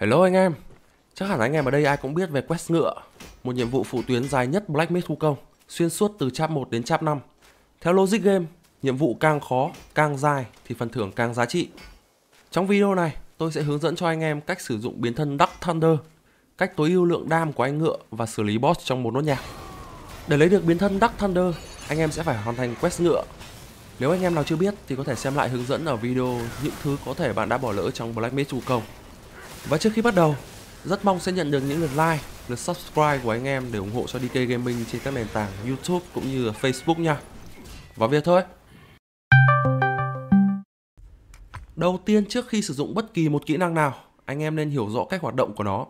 Hello anh em, chắc hẳn anh em ở đây ai cũng biết về quest ngựa, một nhiệm vụ phụ tuyến dài nhất Black Myth Công xuyên suốt từ chap 1 đến chap 5. Theo logic game, nhiệm vụ càng khó, càng dài thì phần thưởng càng giá trị. Trong video này, tôi sẽ hướng dẫn cho anh em cách sử dụng biến thân Dark Thunder, cách tối ưu lượng đam của anh ngựa và xử lý boss trong một nốt nhạc. Để lấy được biến thân Dark Thunder, anh em sẽ phải hoàn thành quest ngựa. Nếu anh em nào chưa biết thì có thể xem lại hướng dẫn ở video những thứ có thể bạn đã bỏ lỡ trong Black Myth Công và trước khi bắt đầu, rất mong sẽ nhận được những lượt like, lượt subscribe của anh em để ủng hộ cho DK Gaming trên các nền tảng YouTube cũng như Facebook nha. và việc thôi. Đầu tiên trước khi sử dụng bất kỳ một kỹ năng nào, anh em nên hiểu rõ cách hoạt động của nó.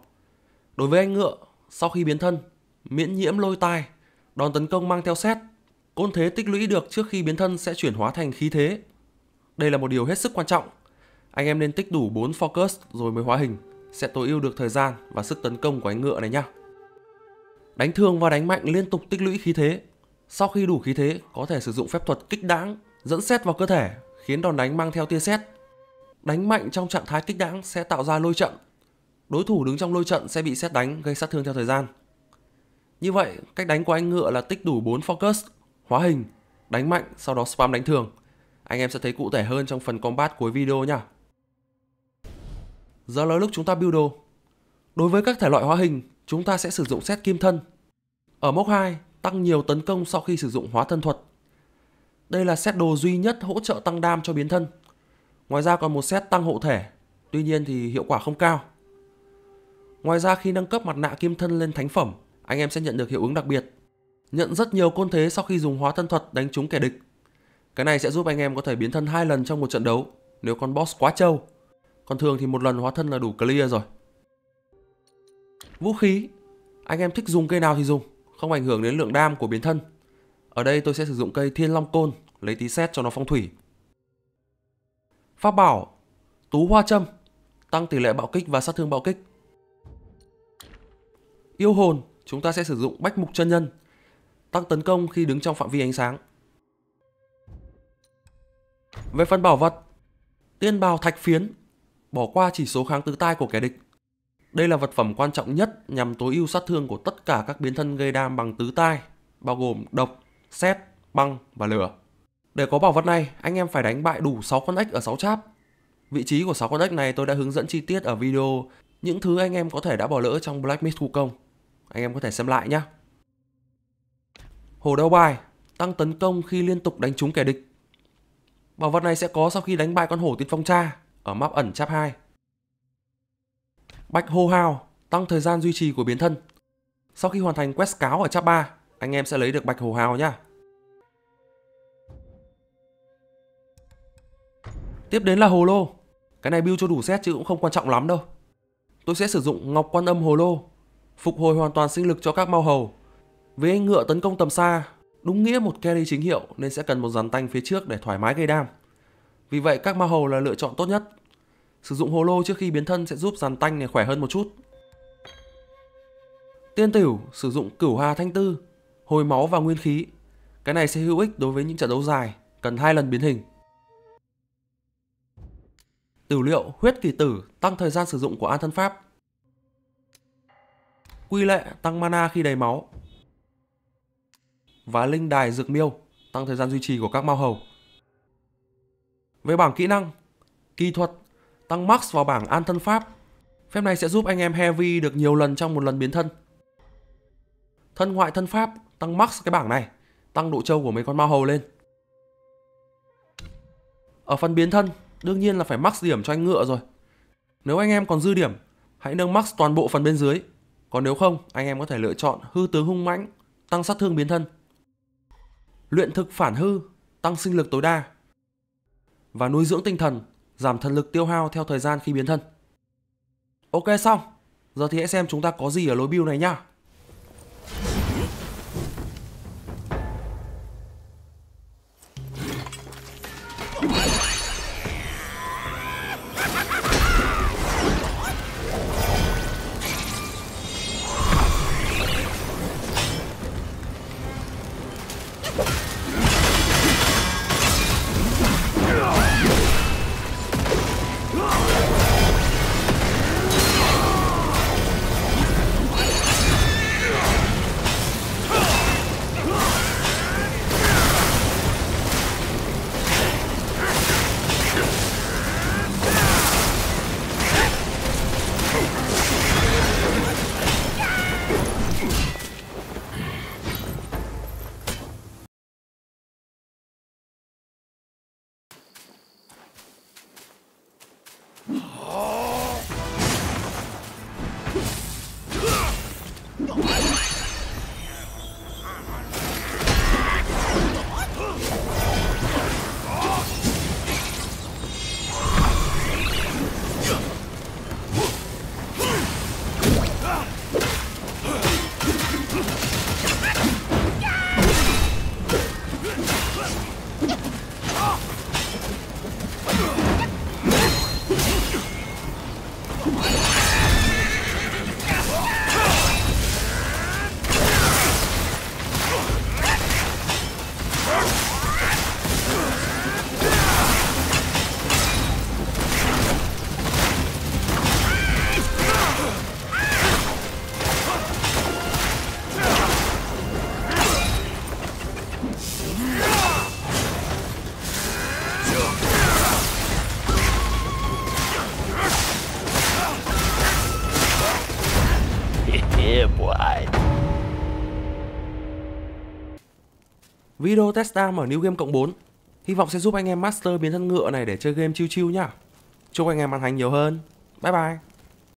Đối với anh ngựa, sau khi biến thân, miễn nhiễm lôi tai, đòn tấn công mang theo xét, côn thế tích lũy được trước khi biến thân sẽ chuyển hóa thành khí thế. Đây là một điều hết sức quan trọng. Anh em nên tích đủ 4 focus rồi mới hóa hình sẽ tối ưu được thời gian và sức tấn công của anh ngựa này nhá. Đánh thương và đánh mạnh liên tục tích lũy khí thế. Sau khi đủ khí thế, có thể sử dụng phép thuật kích đáng, dẫn xét vào cơ thể, khiến đòn đánh mang theo tia xét. Đánh mạnh trong trạng thái kích đáng sẽ tạo ra lôi trận. Đối thủ đứng trong lôi trận sẽ bị xét đánh gây sát thương theo thời gian. Như vậy, cách đánh của anh ngựa là tích đủ 4 focus, hóa hình, đánh mạnh, sau đó spam đánh thường. Anh em sẽ thấy cụ thể hơn trong phần combat cuối video nha. Giờ là lúc chúng ta build đồ. Đối với các thể loại hóa hình, chúng ta sẽ sử dụng set kim thân. Ở mốc 2, tăng nhiều tấn công sau khi sử dụng hóa thân thuật. Đây là set đồ duy nhất hỗ trợ tăng đam cho biến thân. Ngoài ra còn một set tăng hộ thể, tuy nhiên thì hiệu quả không cao. Ngoài ra khi nâng cấp mặt nạ kim thân lên thánh phẩm, anh em sẽ nhận được hiệu ứng đặc biệt. Nhận rất nhiều côn thế sau khi dùng hóa thân thuật đánh trúng kẻ địch. Cái này sẽ giúp anh em có thể biến thân hai lần trong một trận đấu nếu con boss quá trâu còn thường thì một lần hóa thân là đủ clear rồi Vũ khí Anh em thích dùng cây nào thì dùng Không ảnh hưởng đến lượng đam của biến thân Ở đây tôi sẽ sử dụng cây thiên long côn Lấy tí xét cho nó phong thủy Pháp bảo Tú hoa châm Tăng tỷ lệ bạo kích và sát thương bạo kích Yêu hồn Chúng ta sẽ sử dụng bách mục chân nhân Tăng tấn công khi đứng trong phạm vi ánh sáng Về phần bảo vật Tiên bào thạch phiến bỏ qua chỉ số kháng tứ tai của kẻ địch. Đây là vật phẩm quan trọng nhất nhằm tối ưu sát thương của tất cả các biến thân gây đam bằng tứ tai, bao gồm độc, xét, băng và lửa. Để có bảo vật này, anh em phải đánh bại đủ 6 con ếch ở 6 cháp. Vị trí của 6 con ếch này tôi đã hướng dẫn chi tiết ở video những thứ anh em có thể đã bỏ lỡ trong Black Myth Công. Anh em có thể xem lại nhé. Hồ đeo bài, tăng tấn công khi liên tục đánh trúng kẻ địch. Bảo vật này sẽ có sau khi đánh bại con hổ tiên phong cha, ở map ẩn chap 2. bạch hô hào, tăng thời gian duy trì của biến thân. Sau khi hoàn thành quest cáo ở chap 3, anh em sẽ lấy được bạch hồ hào nhá. Tiếp đến là hồ lô. Cái này build cho đủ set chứ cũng không quan trọng lắm đâu. Tôi sẽ sử dụng ngọc quan âm hồ lô, phục hồi hoàn toàn sinh lực cho các mau hầu. Với anh ngựa tấn công tầm xa, đúng nghĩa một carry chính hiệu nên sẽ cần một rắn tanh phía trước để thoải mái gây đam. Vì vậy các ma hầu là lựa chọn tốt nhất. Sử dụng hồ lô trước khi biến thân sẽ giúp dàn tanh này khỏe hơn một chút. Tiên tửu sử dụng cửu hà thanh tư, hồi máu và nguyên khí. Cái này sẽ hữu ích đối với những trận đấu dài, cần hai lần biến hình. Tử liệu huyết kỳ tử tăng thời gian sử dụng của an thân pháp. Quy lệ tăng mana khi đầy máu. Và linh đài dược miêu tăng thời gian duy trì của các mao hầu về bảng kỹ năng, kỹ thuật, tăng max vào bảng an thân pháp. Phép này sẽ giúp anh em Heavy được nhiều lần trong một lần biến thân. Thân ngoại thân pháp, tăng max cái bảng này, tăng độ trâu của mấy con ma hầu lên. Ở phần biến thân, đương nhiên là phải max điểm cho anh ngựa rồi. Nếu anh em còn dư điểm, hãy nâng max toàn bộ phần bên dưới. Còn nếu không, anh em có thể lựa chọn hư tướng hung mãnh, tăng sát thương biến thân. Luyện thực phản hư, tăng sinh lực tối đa và nuôi dưỡng tinh thần, giảm thần lực tiêu hao theo thời gian khi biến thân. Ok xong, giờ thì hãy xem chúng ta có gì ở lối build này nhá. you Video test arm ở New Game Cộng 4 Hy vọng sẽ giúp anh em master biến thân ngựa này để chơi game chiêu chiêu nhá Chúc anh em ăn hành nhiều hơn Bye bye